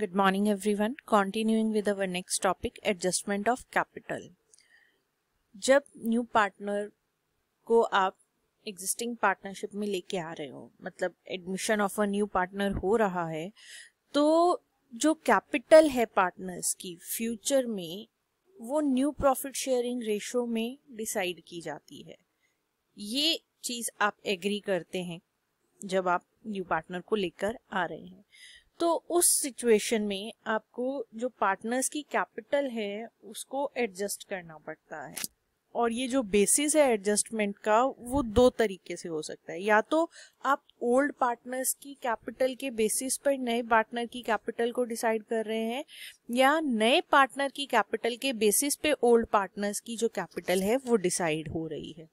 Good morning everyone. Continuing with our next topic adjustment of capital. जब new partner को आप existing partnership में लेके आ रहे हो मतलब admission of a new partner हो रहा है तो जो कैपिटल है पार्टनर्स की फ्यूचर में वो न्यू प्रॉफिट शेयरिंग रेशो में डिसाइड की जाती है ये चीज़ आप एग्री करते हैं जब आप न्यू पार्टनर को लेकर आ रहे हैं तो उस सिचुएशन में आपको जो पार्टनर्स की कैपिटल है उसको एडजस्ट करना पड़ता है और ये जो बेसिस है एडजस्टमेंट का वो दो तरीके से हो सकता है या तो आप ओल्ड पार्टनर्स की कैपिटल के बेसिस पर नए पार्टनर की कैपिटल को डिसाइड कर रहे हैं या नए पार्टनर की कैपिटल के बेसिस पे ओल्ड पार्टनर्स की जो कैपिटल है वो डिसाइड हो रही है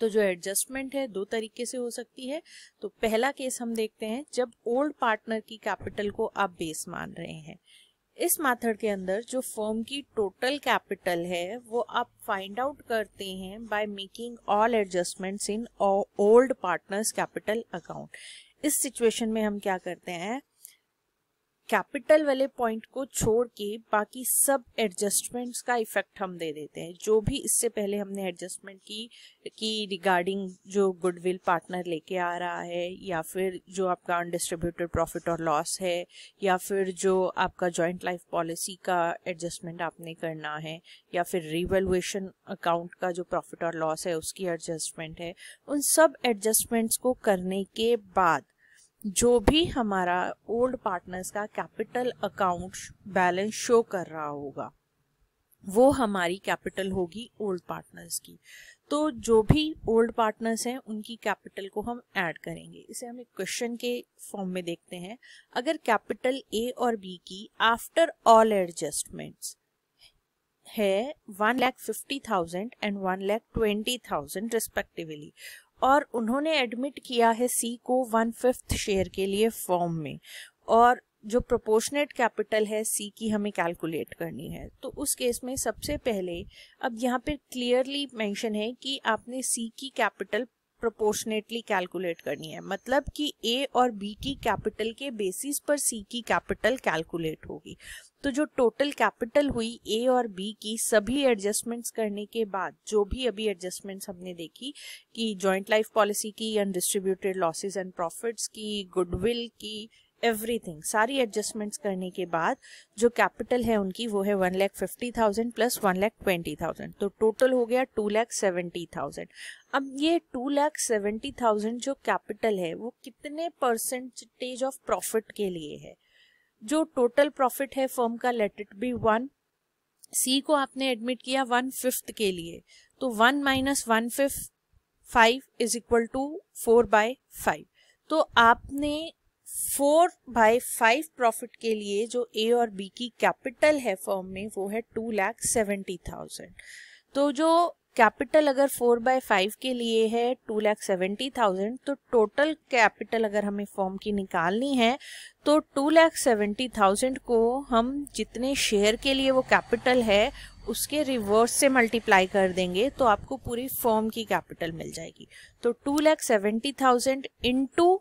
तो जो एडजस्टमेंट है दो तरीके से हो सकती है तो पहला केस हम देखते हैं जब ओल्ड पार्टनर की कैपिटल को आप बेस मान रहे हैं इस मेथड के अंदर जो फर्म की टोटल कैपिटल है वो आप फाइंड आउट करते हैं by making all adjustments in old partners capital account इस सिचुएशन में हम क्या करते हैं कैपिटल वाले पॉइंट को छोड़ के बाकी सब एडजस्टमेंट्स का इफेक्ट हम दे देते हैं जो भी इससे पहले हमने एडजस्टमेंट की कि रिगार्डिंग जो गुडविल पार्टनर लेके आ रहा है या फिर जो आपका अनडिस्ट्रीब्यूटेड प्रॉफिट और लॉस है या फिर जो आपका जॉइंट लाइफ पॉलिसी का एडजस्टमेंट आपने करना है या फिर रिवेलुएशन अकाउंट का जो प्रॉफिट और लॉस है उसकी एडजस्टमेंट है उन सब एडजस्टमेंट्स को करने के बाद जो भी हमारा ओल्ड पार्टनर्स का कैपिटल अकाउंट बैलेंस शो कर रहा होगा वो हमारी कैपिटल होगी ओल्ड पार्टनर्स की तो जो भी ओल्ड पार्टनर्स हैं उनकी कैपिटल को हम ऐड करेंगे इसे हम एक क्वेश्चन के फॉर्म में देखते हैं अगर कैपिटल ए और बी की आफ्टर ऑल एडजस्टमेंट्स है one lakh fifty thousand and one lakh twenty thousand respectively और उन्होंने एडमिट किया है सी को वन फिफ्थ शेयर के लिए फॉर्म में और जो प्रोपोर्शनेट कैपिटल है सी की हमें कैलकुलेट करनी है तो उस केस में सबसे पहले अब यहाँ पे क्लियरली मेंशन है कि आपने सी की कैपिटल प्रोपोर्शनेटली कैलकुलेट करनी है मतलब कि ए और बी की कैपिटल के बेसिस पर सी की कैपिटल कैलकुलेट होगी तो जो टोटल कैपिटल हुई ए और बी की सभी एडजस्टमेंट्स करने के बाद जो भी अभी एडजस्टमेंट्स हमने देखी कि जॉइंट लाइफ पॉलिसी की अनडिस्ट्रीब्यूटेड लॉसेज एंड प्रॉफिट्स की गुडविल की एवरीथिंग सारी एडजस्टमेंट्स करने के बाद जो कैपिटल है उनकी वो है one lakh fifty thousand plus one lakh twenty thousand तो टोटल हो गया टू लैख सेवेंटी थाउजेंड अब ये टू लैख सेवेंटी थाउजेंड जो कैपिटल है वो कितने परसेंटेज ऑफ प्रॉफिट के लिए है जो टोटल प्रॉफिट है फर्म का let it be one C को आपने एडमिट किया वन फिफ्थ के लिए तो one minus one fifth five is equal to four by five तो आपने फोर बाय फाइव प्रॉफिट के लिए जो ए और बी की कैपिटल है फर्म में वो है टू लैख सेवेंटी थाउजेंड तो जो कैपिटल अगर फोर बाय फाइव के लिए है टू लैख सेवेंटी थाउजेंड तो टोटल कैपिटल अगर हमें फॉर्म की निकालनी है तो टू लैख सेवेंटी थाउजेंड को हम जितने शेयर के लिए वो कैपिटल है उसके रिवर्स से मल्टीप्लाई कर देंगे तो आपको पूरी फॉर्म की कैपिटल मिल जाएगी तो two lakh seventy thousand into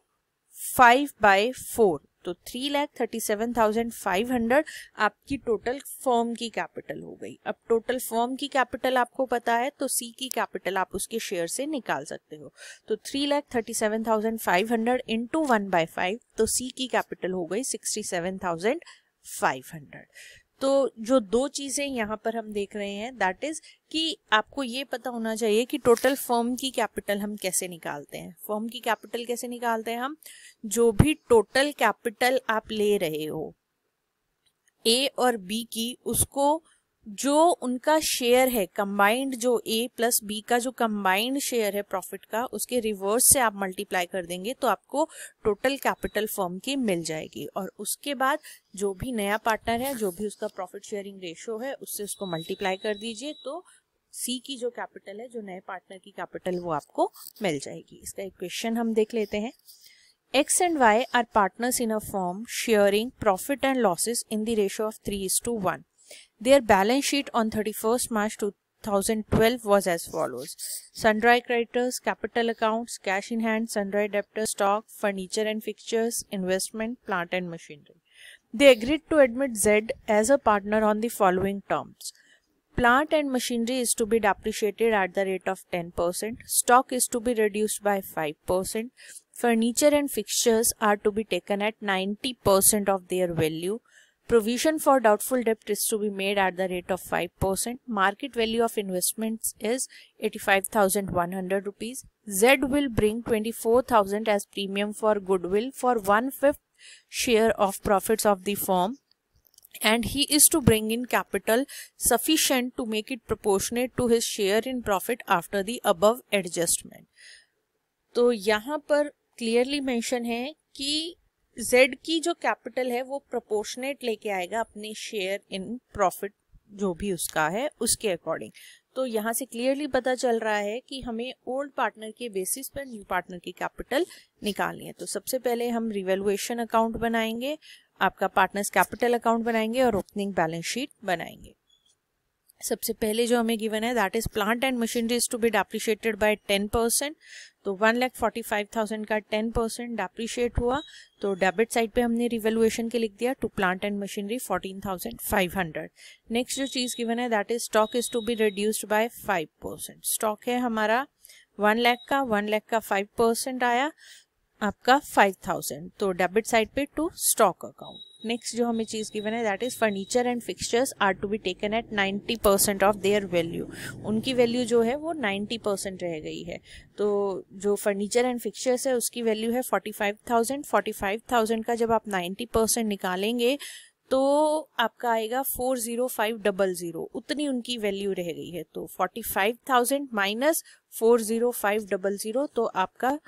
five by four तो three lakh thirty seven thousand five hundred आपकी टोटल फॉर्म की कैपिटल हो गई अब टोटल फॉर्म की कैपिटल आपको पता है तो सी की कैपिटल आप उसके शेयर से निकाल सकते हो तो three lakh thirty seven thousand five hundred into one by five तो सी की कैपिटल हो गई sixty seven thousand five hundred तो जो दो चीज़ें यहाँ पर हम देख रहे हैं दैट इज़ कि आपको ये पता होना चाहिए कि टोटल फर्म की कैपिटल हम कैसे निकालते हैं फर्म की कैपिटल कैसे निकालते हैं हम जो भी टोटल कैपिटल आप ले रहे हो ए और बी की उसको जो उनका शेयर है कंबाइंड जो ए प्लस बी का जो कंबाइंड शेयर है प्रॉफिट का उसके रिवर्स से आप मल्टीप्लाई कर देंगे तो आपको टोटल कैपिटल फर्म की मिल जाएगी और उसके बाद जो भी नया पार्टनर है जो भी उसका प्रॉफिट शेयरिंग रेशियो है उससे उसको मल्टीप्लाई कर दीजिए तो सी की जो कैपिटल है जो नए पार्टनर की कैपिटल वो आपको मिल जाएगी इसका इक्वेशन हम देख लेते हैं X and Y are partners in a form sharing profit and losses in the ratio of three is to one Their balance sheet on 31st March 2012 was as follows. Sundry creditors, capital accounts, cash in hand, sundry debtors, stock, furniture and fixtures, investment, plant and machinery. They agreed to admit Z as a partner on the following terms. Plant and machinery is to be depreciated at the rate of 10%, stock is to be reduced by 5%, furniture and fixtures are to be taken at 90% of their value, Provision for doubtful debt is to be made at the rate of 5%. Market value of investments is 85,100 rupees. Z will bring 24,000 as premium for goodwill for one-fifth share of profits of the firm and he is to bring in capital sufficient to make it proportionate to his share in profit after the above adjustment. तो यहाँ पर clearly mention है कि Z की जो capital है वो proportionate लेके आएगा अपने शेयर इन प्रॉफिट जो भी उसका है उसके अकॉर्डिंग तो यहाँ से क्लियरली पता चल रहा है कि हमें ओल्ड पार्टनर के बेसिस पर न्यू पार्टनर की कैपिटल निकालनी है तो सबसे पहले हम रिवेलुएशन अकाउंट बनाएंगे आपका पार्टनर्स कैपिटल अकाउंट बनाएंगे और ओपनिंग बैलेंस शीट बनाएंगे सबसे पहले जो हमें गिवन है that is plant and machineries to be depreciated by ten percent तो one lakh forty five thousand का टेन परसेंट डेप्रिशिएट हुआ तो डेबिट साइड पे हमने रिवेल्युएशन के लिख दिया to plant and machinery fourteen thousand five hundred next जो चीज़ गिवन है that is stock is to be reduced by five percent stock है हमारा वन लैख का वन लैख का फाइव परसेंट आया आपका फाइव थाउजेंड तो डेबिट साइड पे टू स्टॉक अकाउंट नेक्स्ट जो हमें चीज़ गिवन है that is furniture and fixtures are to be taken at ninety percent of their value उनकी वैल्यू जो है वो नाइन्टी परसेंट रह गई है तो जो फर्नीचर एंड फिक्सचर्स है उसकी वैल्यू है forty five thousand forty five thousand का जब आप नाइन्टी परसेंट निकालेंगे तो आपका आएगा four zero five double zero उतनी उनकी वैल्यू रह गई है तो forty five thousand minus four zero five double zero तो आपका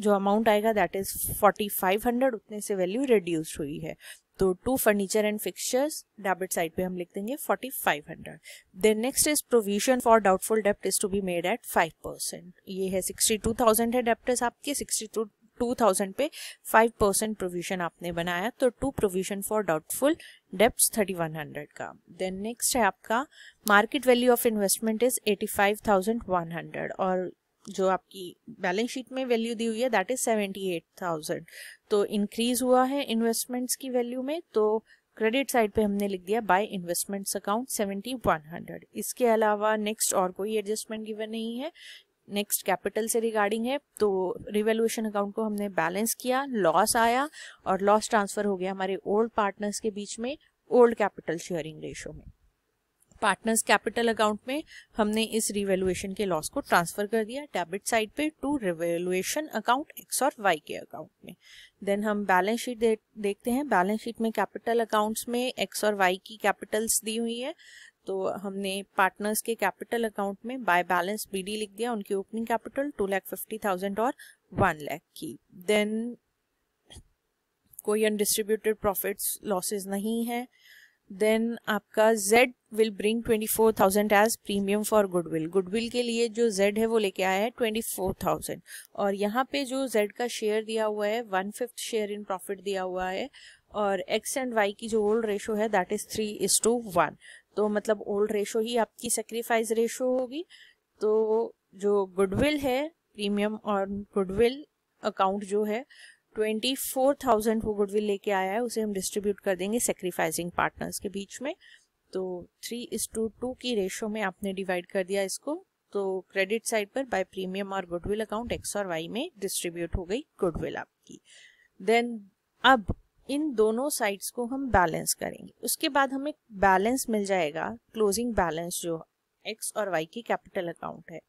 जो अमाउंट आएगा that is forty five hundred उतने से वैल्यू रिड्यूस्ड हुई है तो to furniture and fixtures debit side पे हम लिख देंगे forty five hundred then next is provision for doubtful डेप्ट is to be made at five percent ये है सिक्सटी टू थाउजेंड है डेप्टर्स आपके सिक्सटी टू टू थाउजेंड पे फाइव परसेंट प्रोविजन आपने बनाया तो टू प्रोविजन फॉर डाउटफुल डेप्ट थर्टी वन हंड्रेड का देन नेक्स्ट है आपका market value of investment is eighty five thousand one hundred और जो आपकी बैलेंस शीट में वैल्यू दी हुई है that is seventy eight thousand तो इंक्रीज हुआ है इन्वेस्टमेंट्स की वैल्यू में तो क्रेडिट साइड पे हमने लिख दिया by investments account seventy one hundred इसके अलावा नेक्स्ट और कोई एडजस्टमेंट गिवन नहीं है नेक्स्ट कैपिटल से रिगार्डिंग है तो रिवेल्यूशन अकाउंट को हमने बैलेंस किया लॉस आया और लॉस ट्रांसफर हो गया हमारे ओल्ड पार्टनर्स के बीच में ओल्ड कैपिटल शेयरिंग रेशो में पार्टनर्स कैपिटल अकाउंट में हमने इस रिवेलुएशन के लॉस को ट्रांसफर कर दिया डेबिट साइड पे टू रिवेलुएशन अकाउंट एक्स और वाई के अकाउंट में देन हम बैलेंस शीट दे, देखते हैं बैलेंस शीट में कैपिटल अकाउंट्स में एक्स और वाई की कैपिटल्स दी हुई है तो हमने पार्टनर्स के कैपिटल अकाउंट में बाय बैलेंस बीडी लिख दिया उनकी opening capital two lakh fifty thousand और वन लैख की देन कोई अनडिस्ट्रीब्यूटेड प्रॉफिट्स लॉसेस नहीं है देन आपका Z will bring twenty four thousand as premium for goodwill goodwill के लिए जो Z है वो लेके आया है ट्वेंटी फोर थाउजेंड और यहाँ पे जो Z का शेयर दिया हुआ है one fifth share in profit दिया हुआ है और X एंड Y की जो ओल्ड रेशो है that is three is to one तो मतलब ओल्ड रेशो ही आपकी सेक्रीफाइस रेशो होगी तो जो गुडविल है प्रीमियम और गुडविल अकाउंट जो है ट्वेंटी फोर थाउजेंड वो गुडविल लेके आया है उसे हम डिस्ट्रीब्यूट कर देंगे सेक्रीफाइसिंग पार्टनर्स के बीच में तो थ्री इस टू टू की रेशो में आपने डिवाइड कर दिया इसको तो क्रेडिट साइड पर बाय प्रीमियम और गुडविल अकाउंट एक्स और वाई में डिस्ट्रीब्यूट हो गई गुडविल आपकी देन अब इन दोनों साइड्स को हम बैलेंस करेंगे उसके बाद हमें बैलेंस मिल जाएगा क्लोजिंग बैलेंस जो एक्स और वाई की कैपिटल अकाउंट है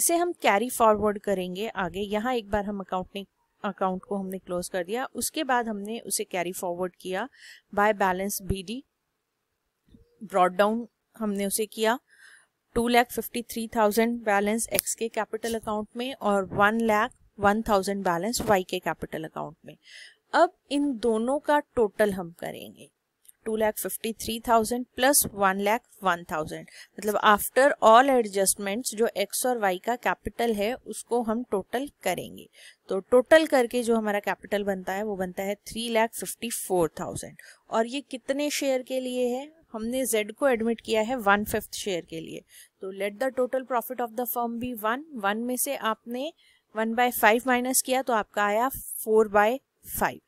इसे हम कैरी फॉरवर्ड करेंगे आगे यहाँ एक बार हम अकाउंट में अकाउंट को हमने क्लोज कर दिया उसके बाद हमने उसे कैरी फॉरवर्ड किया by balance B D brought down हमने उसे किया two lakh fifty three thousand balance X के कैपिटल अकाउंट में और one lakh one thousand balance Y के कैपिटल अकाउंट में अब इन दोनों का टोटल हम करेंगे two lakh fifty three thousand plus one lakh one thousand मतलब आफ्टर ऑल एडजस्टमेंट्स जो एक्स और वाई का कैपिटल है उसको हम टोटल करेंगे तो टोटल करके जो हमारा कैपिटल बनता है वो बनता है three lakh fifty four thousand और ये कितने शेयर के लिए है हमने जेड को एडमिट किया है वन फिफ्थ शेयर के लिए तो let the total profit of the firm be one one में से आपने वन बाय फाइव माइनस किया तो आपका आया फोर बाय फाइव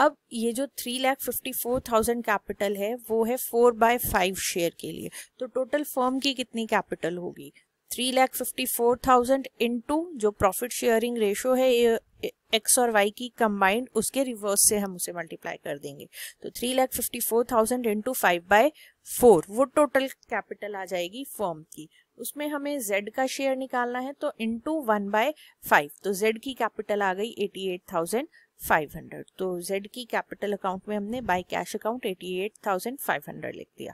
अब ये जो three lakh fifty four thousand capital है वो है फोर बाय फाइव शेयर के लिए तो टोटल फर्म की कितनी कैपिटल होगी three lakh fifty four thousand into जो प्रॉफिट शेयरिंग रेशो है एक्स और वाई की कंबाइंड उसके रिवर्स से हम उसे मल्टीप्लाई कर देंगे तो three lakh fifty four thousand into five by four वो टोटल कैपिटल आ जाएगी फर्म की उसमें हमें जेड का शेयर निकालना है तो इंटू वन बाय फाइव तो जेड की कैपिटल आ गई एटी एट थाउजेंड 500 तो Z की कैपिटल अकाउंट में हमने बाय कैश अकाउंट 88,500 लिख दिया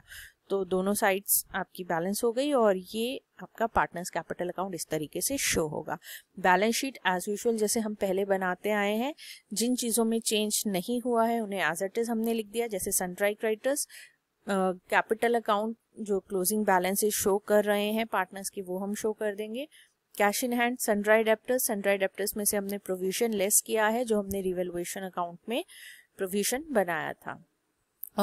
तो दोनों साइड्स आपकी बैलेंस हो गई और ये आपका पार्टनर्स कैपिटल अकाउंट इस तरीके से शो होगा बैलेंस शीट एज यूजुअल जैसे हम पहले बनाते आए हैं जिन चीज़ों में चेंज नहीं हुआ है उन्हें एज इट इज़ हमने लिख दिया जैसे सनराइज राइटर्स कैपिटल अकाउंट जो क्लोजिंग बैलेंसेस शो कर रहे हैं पार्टनर्स की वो हम शो कर देंगे cash in hand sundry debtors sundry debtors में से हमने प्रोविजन लेस किया है जो हमने रिवेलुएशन अकाउंट में प्रोविजन बनाया था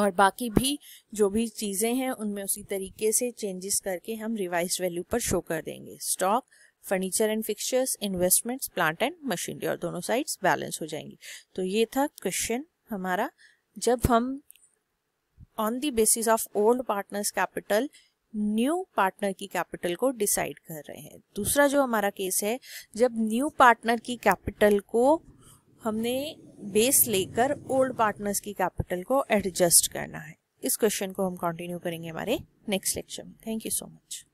और बाकी भी जो भी चीज़ें हैं उनमें उसी तरीके से चेंजेस करके हम रिवाइज वैल्यू पर शो कर देंगे stock furniture and fixtures investments plant and machinery और दोनों साइड्स बैलेंस हो जाएंगी तो ये था क्वेश्चन हमारा जब हम on the basis of old partners capital new partner की कैपिटल को डिसाइड कर रहे हैं दूसरा जो हमारा केस है जब न्यू पार्टनर की कैपिटल को हमने बेस लेकर ओल्ड पार्टनर्स की कैपिटल को एडजस्ट करना है इस क्वेश्चन को हम कंटिन्यू करेंगे हमारे नेक्स्ट लेक्चर में थैंक यू सो मच